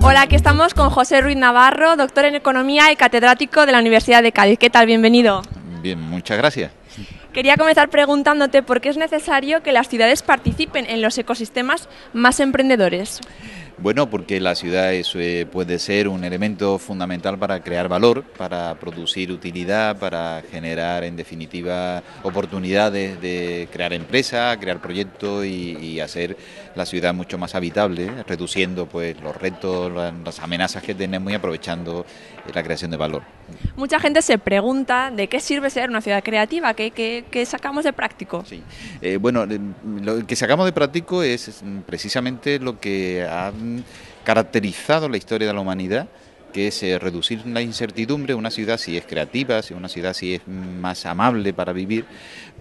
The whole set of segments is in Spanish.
Hola, aquí estamos con José Ruiz Navarro, doctor en Economía y catedrático de la Universidad de Cádiz. ¿Qué tal? Bienvenido. Bien, muchas gracias. Quería comenzar preguntándote por qué es necesario que las ciudades participen en los ecosistemas más emprendedores. Bueno, porque la ciudad eh, puede ser un elemento fundamental para crear valor, para producir utilidad, para generar en definitiva oportunidades de crear empresa, crear proyectos y, hacer la ciudad mucho más habitable, reduciendo pues los retos, las amenazas que tenemos y aprovechando eh, la creación de valor. Mucha gente se pregunta de qué sirve ser una ciudad creativa, qué, qué sacamos de práctico. Sí. Eh, bueno, lo que sacamos de práctico es precisamente lo que ha caracterizado la historia de la humanidad que es eh, reducir la incertidumbre. Una ciudad si es creativa, si una ciudad si es más amable para vivir,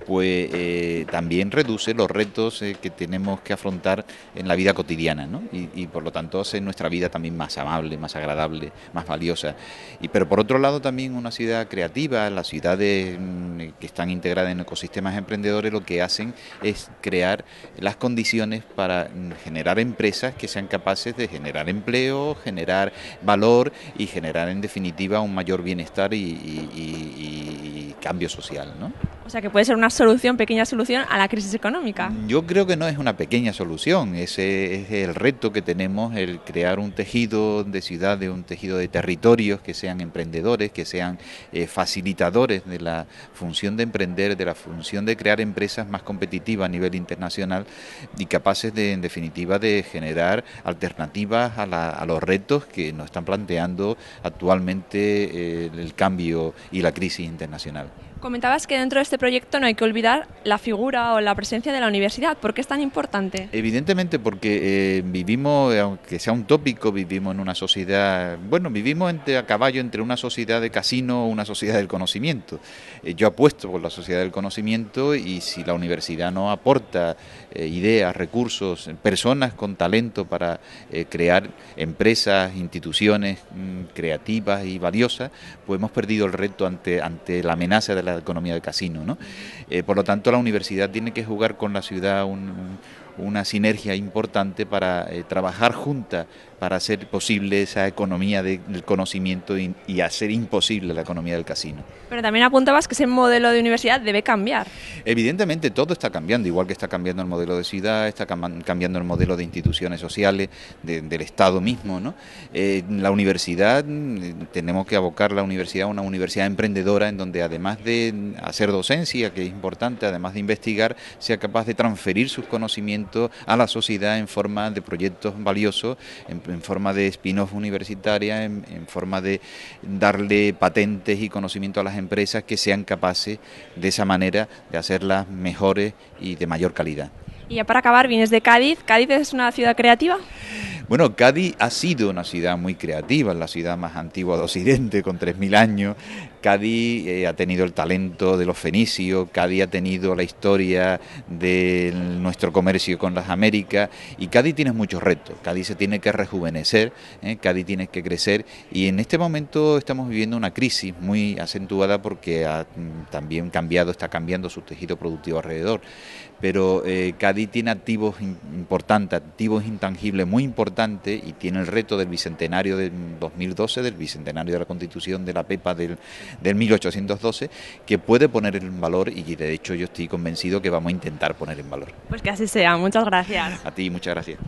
pues eh, también reduce los retos eh, que tenemos que afrontar en la vida cotidiana, ¿no? Y, y, por lo tanto hace nuestra vida también más amable, más agradable, más valiosa. Y, pero por otro lado también una ciudad creativa, las ciudades mm, que están integradas en ecosistemas emprendedores lo que hacen es crear las condiciones para mm, generar empresas que sean capaces de generar empleo, generar valor y generar en definitiva un mayor bienestar y, cambio social. ¿no? O sea, que puede ser una solución, pequeña solución a la crisis económica. Mm, yo creo que no es una pequeña solución, ese es el reto que tenemos, el crear un tejido de ciudades, un tejido de territorios que sean emprendedores, que sean eh, facilitadores de la función de emprender, de la función de crear empresas más competitivas a nivel internacional y capaces de, en definitiva, de generar alternativas a, los retos que nos están planteando actualmente eh, el cambio y la crisis internacional. Comentabas que dentro de este proyecto no hay que olvidar la figura o la presencia de la universidad. ¿Por qué es tan importante? Evidentemente, porque eh, vivimos, eh, aunque sea un tópico, vivimos en una sociedad, bueno, vivimos a caballo entre una sociedad de casino o una sociedad del conocimiento. Eh, yo apuesto por la sociedad del conocimiento y si la universidad no aporta ideas, recursos, personas con talento para crear empresas, instituciones mm, creativas y valiosas, pues hemos perdido el reto ante, ante la amenaza de la la economía de casino. ¿no? Eh, por lo tanto, la universidad tiene que jugar con la ciudad un una sinergia importante para eh, trabajar junta para hacer posible esa economía del conocimiento y, hacer imposible la economía del casino. Pero también apuntabas que ese modelo de universidad debe cambiar. Evidentemente, todo está cambiando, igual que está cambiando el modelo de ciudad, está cambiando el modelo de instituciones sociales, del Estado mismo. ¿no? Eh, la universidad, mm, tenemos que abocar la universidad a una universidad emprendedora en donde además de hacer docencia, que es importante, además de investigar, sea capaz de transferir sus conocimientos a la sociedad en forma de proyectos valiosos, en, forma de spin-off universitaria, en, forma de darle patentes y conocimiento a las empresas que sean capaces de esa manera de hacerlas mejores y de mayor calidad. Y ya para acabar, vienes de Cádiz. ¿Cádiz es una ciudad creativa? Bueno, Cádiz ha sido una ciudad muy creativa, la ciudad más antigua de Occidente, con 3.000 años, Cádiz eh, ha tenido el talento de los fenicios, Cádiz ha tenido la historia de nuestro comercio con las Américas y Cádiz tiene muchos retos. Cádiz se tiene que rejuvenecer, ¿eh? Cádiz tiene que crecer y en este momento estamos viviendo una crisis muy acentuada porque ha mm, también cambiado, está cambiando su tejido productivo alrededor. Pero eh, Cádiz tiene activos importantes, activos intangibles muy importantes y tiene el reto del bicentenario de 2012, mm, del bicentenario de la constitución de la PEPA del del 1812 que puede poner en valor y de hecho yo estoy convencido que vamos a intentar poner en valor. Pues que así sea, muchas gracias. A ti, muchas gracias.